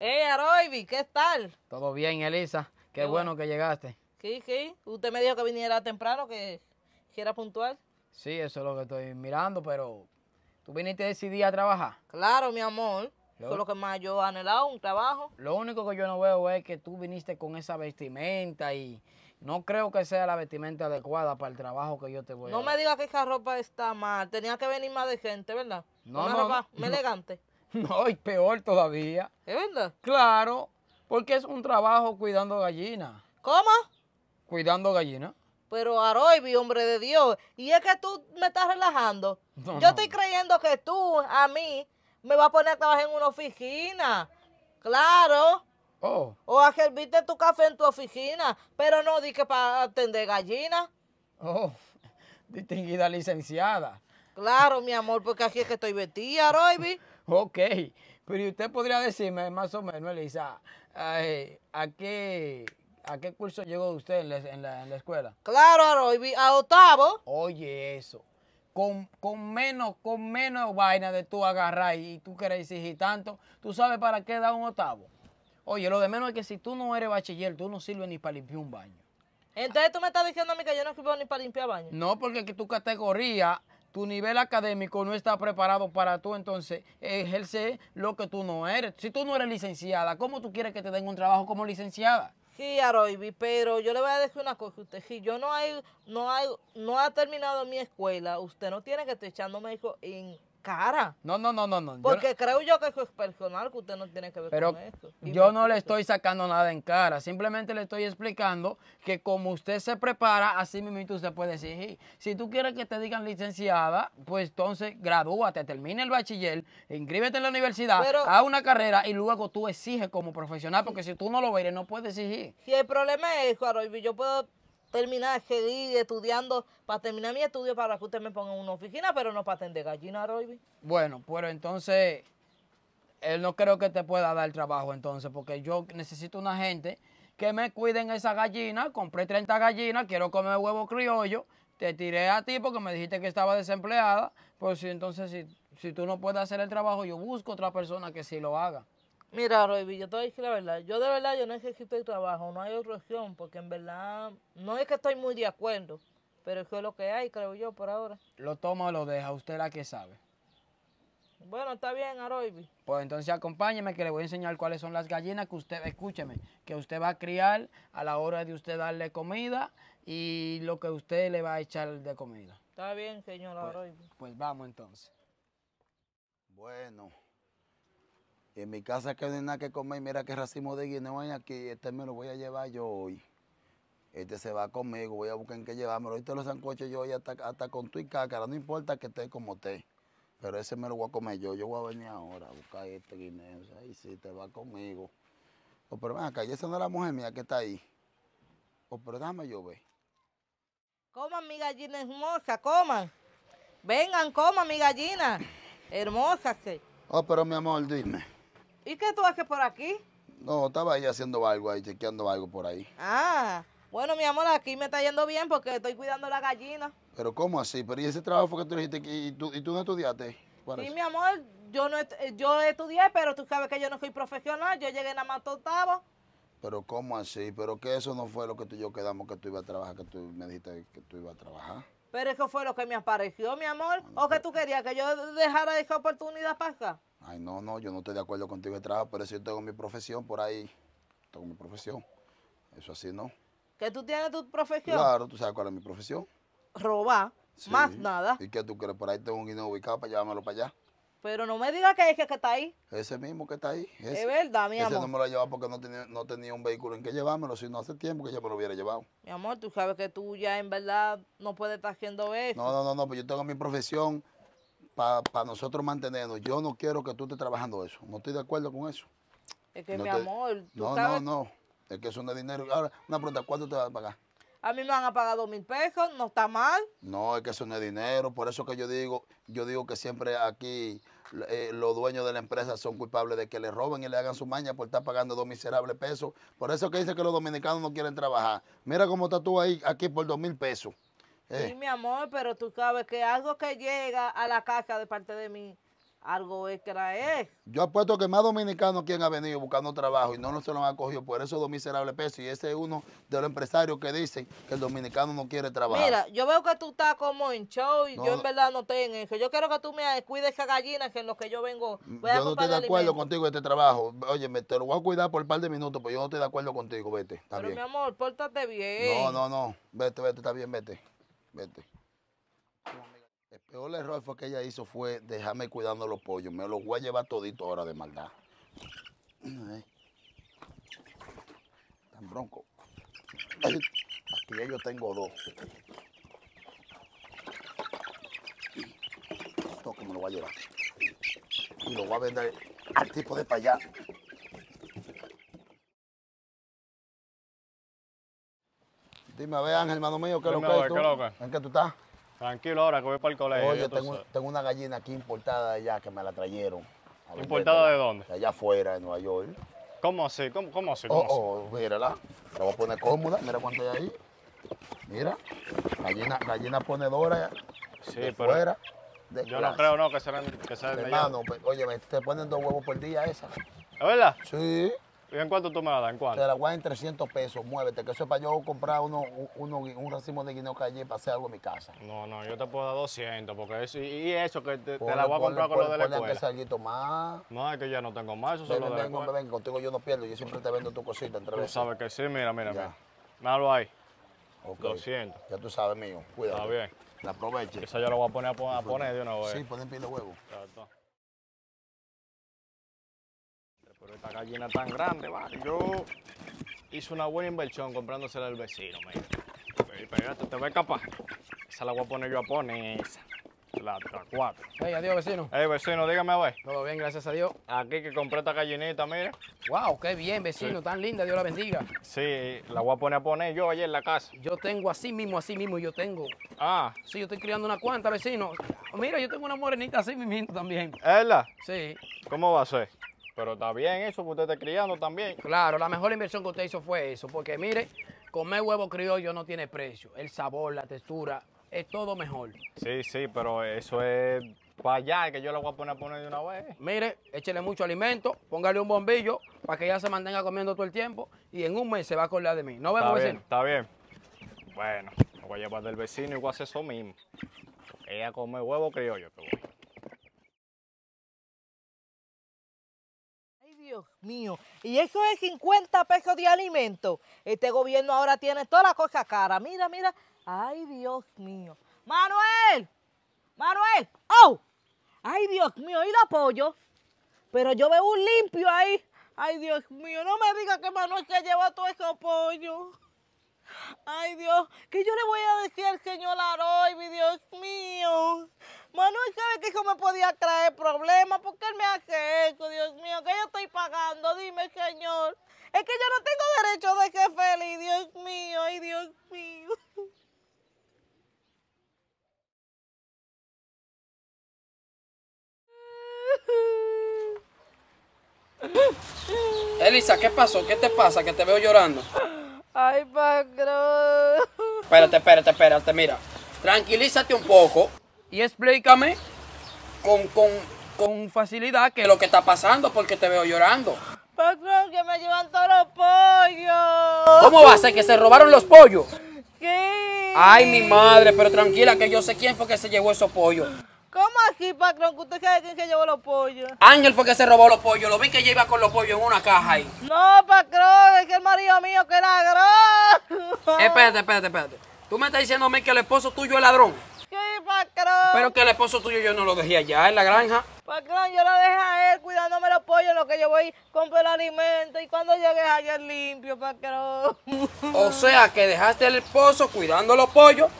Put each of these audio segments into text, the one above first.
Hey, Aroibi, ¿qué tal? Todo bien, Elisa. Qué, bueno. que llegaste. Sí, sí. Usted me dijo que viniera temprano, que, quiera era puntual. Sí, eso es lo que estoy mirando, pero tú viniste ese día a trabajar. Claro, mi amor. Eso es lo que más yo anhelaba, un trabajo. Lo único que yo no veo es que tú viniste con esa vestimenta y no creo que sea la vestimenta adecuada para el trabajo que yo te voy a no me digas que esa ropa está mal. Tenía que venir más de gente, ¿verdad? No, Una no, ropa elegante. No, y peor todavía. ¿Es verdad? Claro, porque es un trabajo cuidando gallinas. ¿Cómo? Cuidando gallinas. Pero Aroibi, hombre de Dios, y es que tú me estás relajando. Yo estoy creyendo que tú, a mí, me vas a poner a trabajar en una oficina. Claro. Oh. O a servirte tu café en tu oficina, pero no di que para atender gallinas. Oh, distinguida licenciada. Claro, mi amor, porque aquí es que estoy vestida, Aroibi. Ok, pero usted podría decirme más o menos, Elisa, eh, ¿a qué, ¿a qué curso llegó usted en la, en la, escuela? Claro, a octavo. Oye, eso. Con, menos, con menos vaina de tú agarrar y, tú quieres exigir tanto, ¿tú sabes para qué da un octavo? Oye, lo de menos es que si tú no eres bachiller, tú no sirves ni para limpiar un baño. Entonces tú me estás diciendo a mí que yo no sirvo ni para limpiar baño. No, porque tu categoría tu nivel académico no está preparado para tú entonces ejerce lo que tú no eres. Si tú no eres licenciada, ¿cómo tú quieres que te den un trabajo como licenciada? Sí, Aroibi, pero yo le voy a decir una cosa a usted. Si yo no hay, no hay, no ha terminado mi escuela, usted no tiene que estar echándome en cara. No, no, no, no, no. Porque creo yo que eso es personal, que usted no tiene que ver con esto. yo no le estoy sacando nada en cara, simplemente le estoy explicando que como usted se prepara, así mismo usted puede exigir. Si tú quieres que te digan licenciada, pues entonces gradúate, termine el bachiller, inscríbete en la universidad, pero, haz una carrera y luego tú exiges como profesional, porque si tú no lo eres, no puedes exigir. Si el problema es, yo puedo terminar seguir estudiando, para terminar mi estudio para que usted me ponga en una oficina, pero no para atender gallina, Roby. Bueno, pero entonces, él no creo que te pueda dar trabajo entonces, porque yo necesito una gente que me cuide en esa gallina, compré 30 gallinas, quiero comer huevo criollo, te tiré a ti porque me dijiste que estaba desempleada, pues entonces si, si tú no puedes hacer el trabajo, yo busco otra persona que sí lo haga. Mira, Roby, yo te voy a decir la verdad. Yo de verdad yo necesito el trabajo, no hay otra opción, porque en verdad no es que estoy muy de acuerdo, pero eso es lo que hay, creo yo, por ahora. ¿Lo toma o lo deja? ¿Usted la que sabe? Bueno, está bien, Aroibi. Pues entonces acompáñeme que le voy a enseñar cuáles son las gallinas que usted, escúcheme, que usted va a criar a la hora de usted darle comida y lo que usted le va a echar de comida. Está bien, señor Aroibi. Pues, pues vamos entonces. Bueno. En mi casa que no hay nada que comer, mira qué racimo de guineo hay aquí, este me lo voy a llevar yo hoy. Este se va conmigo, voy a buscar en qué llevármelo. Este los sancocho yo hoy hasta, con tu y cácara, no importa que esté como esté. Pero ese me lo voy a comer yo, yo voy a venir ahora a buscar este guineo. Ahí sí, te va conmigo. O, oh, pero ven acá, esa no es la mujer mía que está ahí. O, oh, pero dame yo ve. Coman mi gallina hermosa, coman. Vengan, coman mi gallina. Hermosa, sí. Oh, pero mi amor, dime. ¿Y qué tú haces por aquí? No, estaba ahí haciendo algo ahí, chequeando algo por ahí. Ah, bueno, mi amor, aquí me está yendo bien porque estoy cuidando la gallina. Pero ¿cómo así? Pero ¿y ese trabajo que tú dijiste y tú, y tú no estudiaste? Sí, mi amor, yo no eh, yo estudié, pero tú sabes que yo no soy profesional, yo llegué nada más a octavo. Pero ¿cómo así? Pero que eso no fue lo que tú y yo quedamos que tú ibas a trabajar, que tú me dijiste que tú ibas a trabajar. Pero eso fue lo que me apareció, mi amor. Ah, ¿O que tú querías que yo dejara esa oportunidad para acá? Ay, no, no, yo no estoy de acuerdo contigo de trabajo, pero si yo tengo mi profesión por ahí, tengo mi profesión. Eso así no. ¿Que tú tienes tu profesión? Claro, tú sabes cuál es mi profesión. Robar, más nada. ¿Y qué tú crees? Por ahí tengo un guineo ubicado para llevármelo para allá. Pero no me digas que es que está ahí. Ese mismo que está ahí. es verdad, mi amor. Ese no me lo llevaba porque no tenía, un vehículo en que llevármelo, sino hace tiempo que ella me lo hubiera llevado. Mi amor, tú sabes que tú ya en verdad no puedes estar haciendo eso. No, no, no, no, pues yo tengo mi profesión para nosotros mantenernos. Yo no quiero que tú estés trabajando eso. No estoy de acuerdo con eso. Es que, mi amor, No, no, no. Es que eso no es dinero. Ahora, una pregunta, ¿cuánto te vas a pagar? A mí me van a pagar dos mil pesos, no está mal. No, es que eso no es dinero. Por eso que yo digo, yo digo que siempre aquí eh, los dueños de la empresa son culpables de que le roben y le hagan su maña por estar pagando dos miserables pesos. Por eso que dice que los dominicanos no quieren trabajar. Mira cómo estás tú ahí, aquí por dos mil pesos. Sí, eh. mi amor, pero tú sabes que algo que llega a la caja de parte de mí, algo extra es. Yo apuesto que más dominicanos quien ha venido buscando trabajo y no, se lo han cogido por eso dos miserables pesos. Y ese es uno de los empresarios que dicen que el dominicano no quiere trabajar. Mira, yo veo que tú estás como en show y yo en verdad no tengo, Yo quiero que tú me cuides esa gallina que en lo que yo vengo. Voy yo no estoy de acuerdo contigo este trabajo. Oye, me te lo voy a cuidar por un par de minutos, pero yo no estoy de acuerdo contigo. Vete, está pero mi amor, pórtate bien. No, no, no. Vete, vete, está bien, vete. El peor error que ella hizo fue dejarme cuidando los pollos. Me los voy a llevar todito ahora de maldad. Tan bronco. Aquí yo tengo dos. Esto que lo voy a llevar. Y lo voy a vender al tipo de payas Dime, a Ángel, hermano mío, ¿qué loco ¿Qué ¿En qué tú estás? Tranquilo ahora que voy para el colegio. Oye, tengo, una gallina aquí importada allá que me la trajeron. ¿Importada de dónde? De allá afuera, de Nueva York. ¿Cómo así? ¿Cómo, cómo así? cómo se? Oh, así oh, mírala. La voy a poner cómoda. Mira cuánto hay ahí. Mira. Gallina, gallina ponedora. Sí, de pero. yo no creo, no, que sean, que sean de Hermano, pues, oye, te ponen dos huevos por día esa. ¿Es verdad? Sí. ¿Y en cuánto tú me la das? ¿En cuánto? Te la voy en 300 pesos, muévete, que eso es para yo comprar uno, un racimo de guineo calle para hacer algo en mi casa. No, no, yo te puedo dar 200, porque eso, y eso que te, la voy a comprar con lo de la escuela. más. No, es que ya no tengo más, eso solo de la escuela. Ven, contigo yo no pierdo, yo siempre te vendo tu cosita entre tú veces. Tú sabes que sí, mira, mira, mira. Míralo ahí. Okay. 200. Ya tú sabes, mío, cuidado. Está bien. La aproveche. Eso yo lo voy a poner a, poner de una vez. Sí, ponen pie de huevo. Exacto esta gallina tan grande, vale. Yo hice una buena inversión comprándosela al vecino, mira. Espérate, te va capaz Esa la voy a poner yo a poner, esa. La cuatro. Hey, adiós, vecino. ey vecino, dígame a ver. Todo bien, gracias a Dios. Aquí que compré esta gallinita, mira. Wow, qué bien, vecino, tan linda, Dios la bendiga. Sí, la voy a poner a poner yo ayer en la casa. Yo tengo así mismo, así mismo, yo tengo. Ah. Sí, yo estoy criando una cuanta, vecino. Mira, yo tengo una morenita así mismo también. ¿Ella? Sí. ¿Cómo va a ser? Pero está bien eso, que usted está criando también. Claro, la mejor inversión que usted hizo fue eso, porque mire, comer huevo criollo no tiene precio. El sabor, la textura, es todo mejor. Sí, sí, pero eso es para allá, que yo lo voy a poner a poner de una vez. Mire, échele mucho alimento, póngale un bombillo para que ella se mantenga comiendo todo el tiempo y en un mes se va a acordar de mí. No vemos, está bien, vecino. Está bien. Bueno, me voy a llevar del vecino y voy a hacer eso mismo. Ella come huevo criollo, te voy. Dios mío. Y eso es 50 pesos de alimento. Este gobierno ahora tiene toda la cosa cara. Mira, mira. Ay, Dios mío. Manuel. Manuel. ¡Oh! Ay, Dios mío. Y la apoyo. Pero yo veo un limpio ahí. Ay, Dios mío. No me digas que Manuel se llevó todo ese pollo. Ay Dios, ¿qué yo le voy a decir al señor Aroy, mi Dios mío? Manuel sabe que eso me podía traer problemas, ¿por qué él me hace eso, Dios mío? ¿qué yo estoy pagando, dime señor. Es que yo no tengo derecho de ser feliz, Dios mío, ay Dios mío. Elisa, ¿qué pasó? ¿Qué te pasa? Que te veo llorando. Ay, patrón. Espérate, espérate, espérate, mira. Tranquilízate un poco y explícame con, facilidad qué lo que está pasando porque te veo llorando. Patrón, que me llevan todos los pollos. ¿Cómo va a ser que se robaron los pollos? ¿Qué? Ay, mi madre, pero tranquila que yo sé quién fue que se llevó esos pollos. ¿Cómo así, pacrón? Que usted sabe quién se llevó los pollos. Ángel fue que se robó los pollos. Lo vi que ella iba con los pollos en una caja ahí. No, pacrón. es que el marido mío que era ladrón. Eh, espérate, espérate, espérate. Tú me estás diciendo a mí que el esposo tuyo es ladrón. Sí, pacrón. Pero que el esposo tuyo yo no lo dejé allá en la granja. Pacrón, yo lo dejé a él cuidándome los pollos lo que yo voy compro el alimento. Y cuando llegues allá limpio, pacrón. o sea, que dejaste al esposo cuidando los pollos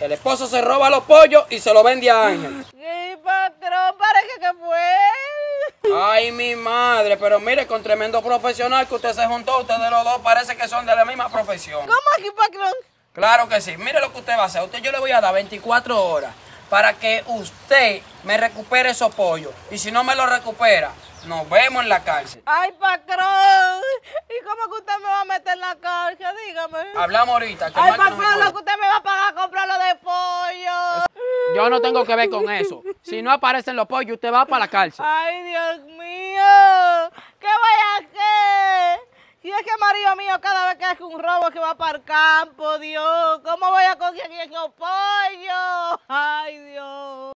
el esposo se roba los pollos y se los vende a Ángel. Sí, patrón! ¡Parece que fue! ¡Ay, mi madre! Pero mire, con tremendo profesional que usted se juntó, ustedes los dos parece que son de la misma profesión. ¿Cómo aquí, patrón? Claro que sí. Mire lo que usted va a hacer. usted yo le voy a dar 24 horas para que usted me recupere esos pollos. Y si no me los recupera, nos vemos en la cárcel. ¡Ay, patrón! ¿Y cómo que usted me va a meter en la cárcel? Dígame. Hablamos ahorita. ¡Ay, patrón! lo que usted me va a yo no tengo que ver con eso. Si no aparecen los pollos, usted va para la cárcel. Ay, Dios mío. ¿Qué voy a hacer? Y es que marido mío, cada vez que hace un robo que va para el campo, Dios, ¿cómo voy a conseguir esos pollos? Ay, Dios.